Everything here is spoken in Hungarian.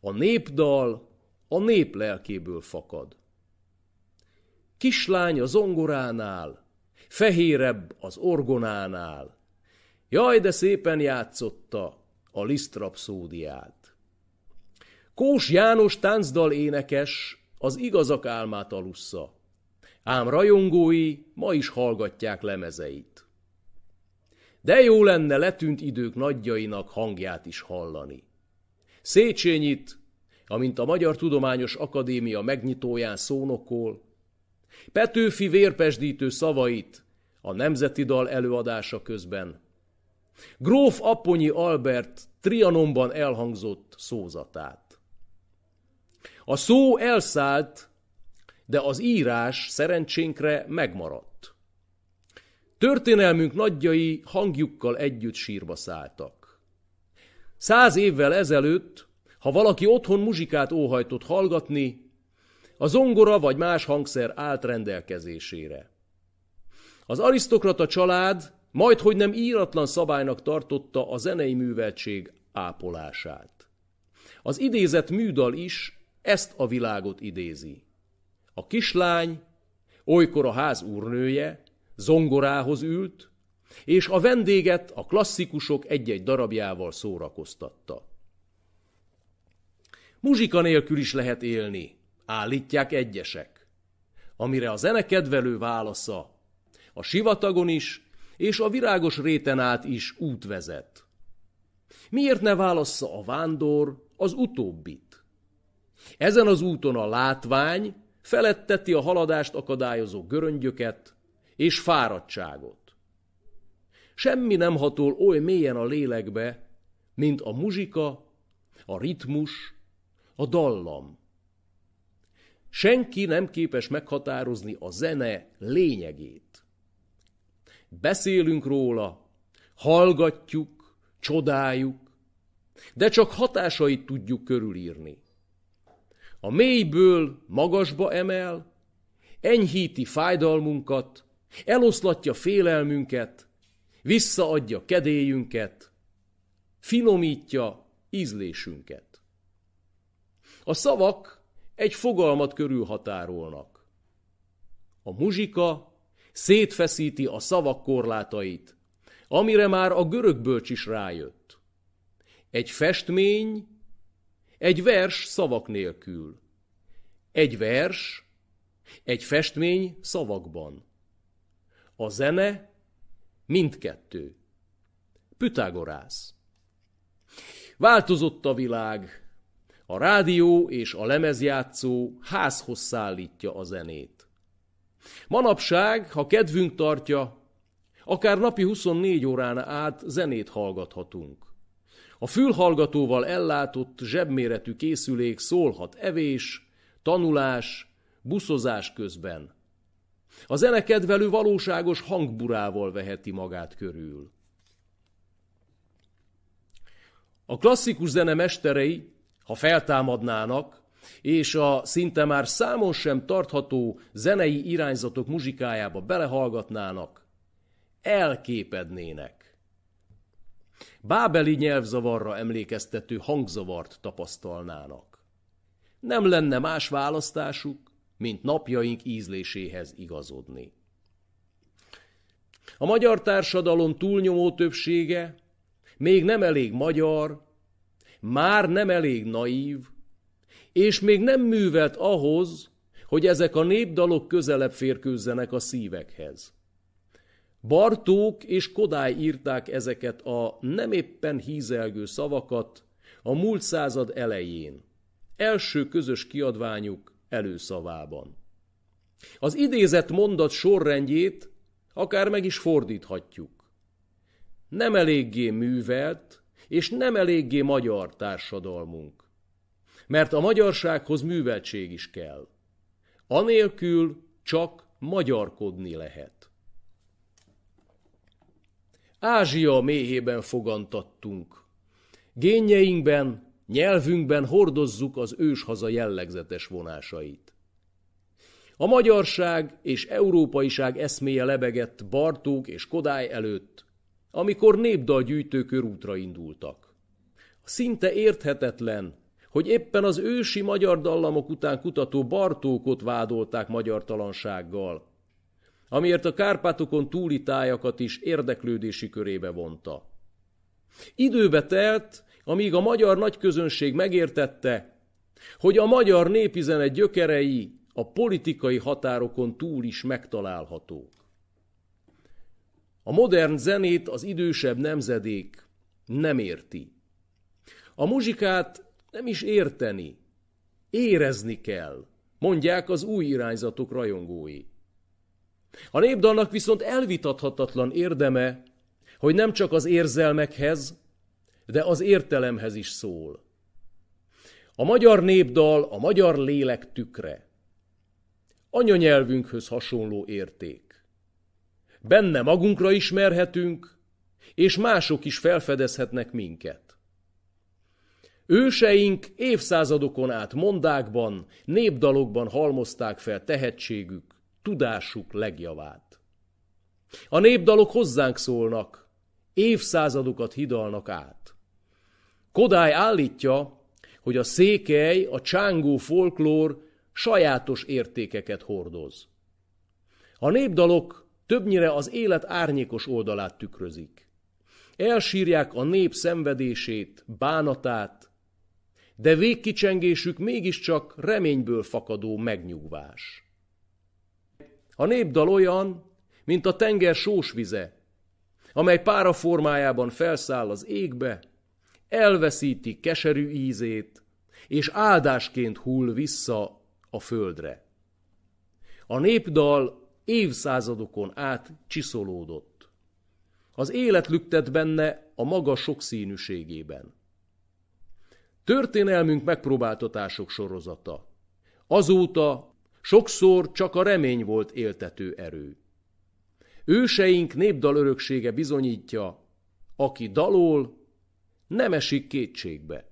A népdal a nép lelkéből fakad. Kislány a zongoránál, fehérebb az orgonánál. Jaj, de szépen játszotta a Liszt Kós János táncdal énekes az igazak álmát alussza, ám rajongói ma is hallgatják lemezeit. De jó lenne letűnt idők nagyjainak hangját is hallani. Széchenyit, amint a Magyar Tudományos Akadémia megnyitóján szónokol, Petőfi vérpesdítő szavait a nemzeti dal előadása közben, Gróf Apponyi Albert Trianonban elhangzott szózatát. A szó elszállt, de az írás szerencsénkre megmaradt. Történelmünk nagyjai hangjukkal együtt sírba szálltak. Száz évvel ezelőtt, ha valaki otthon muzsikát óhajtott hallgatni, a zongora vagy más hangszer állt rendelkezésére. Az arisztokrata család majd hogy nem íratlan szabálynak tartotta a zenei műveltség ápolását. Az idézett műdal is ezt a világot idézi. A kislány, olykor a ház úrnője, zongorához ült, és a vendéget a klasszikusok egy-egy darabjával szórakoztatta. Muzsika nélkül is lehet élni, állítják egyesek. Amire a zenekedvelő válasza, a sivatagon is, és a virágos réten át is út vezet. Miért ne válassza a vándor az utóbbit? Ezen az úton a látvány feletteti a haladást akadályozó göröngyöket és fáradtságot. Semmi nem hatol oly mélyen a lélekbe, mint a muzsika, a ritmus, a dallam. Senki nem képes meghatározni a zene lényegét. Beszélünk róla, hallgatjuk, csodáljuk, de csak hatásait tudjuk körülírni. A mélyből magasba emel, enyhíti fájdalmunkat, eloszlatja félelmünket, visszaadja kedélyünket, finomítja ízlésünket. A szavak egy fogalmat körül határolnak. A muzsika szétfeszíti a szavak korlátait, amire már a görög bölcs is rájött. Egy festmény, egy vers szavak nélkül. Egy vers, egy festmény szavakban. A zene Mindkettő. Pütágorász. Változott a világ. A rádió és a lemezjátszó házhoz szállítja a zenét. Manapság, ha kedvünk tartja, akár napi 24 órán át zenét hallgathatunk. A fülhallgatóval ellátott zsebméretű készülék szólhat evés, tanulás, buszozás közben – a zenekedvelő valóságos hangburával veheti magát körül. A klasszikus zene mesterei, ha feltámadnának, és a szinte már számon sem tartható zenei irányzatok muzsikájába belehallgatnának, elképednének. Bábeli nyelvzavarra emlékeztető hangzavart tapasztalnának. Nem lenne más választásuk, mint napjaink ízléséhez igazodni. A magyar társadalom túlnyomó többsége még nem elég magyar, már nem elég naív, és még nem művelt ahhoz, hogy ezek a népdalok közelebb férkőzzenek a szívekhez. Bartók és Kodály írták ezeket a nem éppen hízelgő szavakat a múlt század elején. Első közös kiadványuk előszavában. Az idézett mondat sorrendjét akár meg is fordíthatjuk. Nem eléggé művelt és nem eléggé magyar társadalmunk. Mert a magyarsághoz műveltség is kell. Anélkül csak magyarkodni lehet. Ázsia méhében fogantattunk. Génjeinkben Nyelvünkben hordozzuk az őshaza jellegzetes vonásait. A magyarság és európaiság eszméje lebegett Bartók és Kodály előtt, amikor népdalgyűjtőkör útra indultak. Szinte érthetetlen, hogy éppen az ősi magyar dallamok után kutató Bartókot vádolták magyartalansággal, amiért a Kárpátokon túli tájakat is érdeklődési körébe vonta. Időbe telt, amíg a magyar nagyközönség megértette, hogy a magyar népizene gyökerei a politikai határokon túl is megtalálhatók. A modern zenét az idősebb nemzedék nem érti. A muzsikát nem is érteni, érezni kell, mondják az új irányzatok rajongói. A népdalnak viszont elvitathatatlan érdeme, hogy nem csak az érzelmekhez, de az értelemhez is szól. A magyar népdal a magyar lélek tükre. Anyanyelvünkhöz hasonló érték. Benne magunkra ismerhetünk, és mások is felfedezhetnek minket. Őseink évszázadokon át mondákban, népdalokban halmozták fel tehetségük, tudásuk legjavát. A népdalok hozzánk szólnak, évszázadokat hidalnak át. Kodály állítja, hogy a székely, a csángó folklór sajátos értékeket hordoz. A népdalok többnyire az élet árnyékos oldalát tükrözik. Elsírják a nép szenvedését, bánatát, de végkicsengésük mégiscsak reményből fakadó megnyugvás. A népdal olyan, mint a tenger sós vize, amely páraformájában felszáll az égbe, elveszíti keserű ízét, és áldásként hull vissza a földre. A népdal évszázadokon át csiszolódott. Az élet lüktet benne a maga sokszínűségében. Történelmünk megpróbáltatások sorozata. Azóta sokszor csak a remény volt éltető erő. Őseink népdal öröksége bizonyítja, aki dalol, nem esik kétségbe,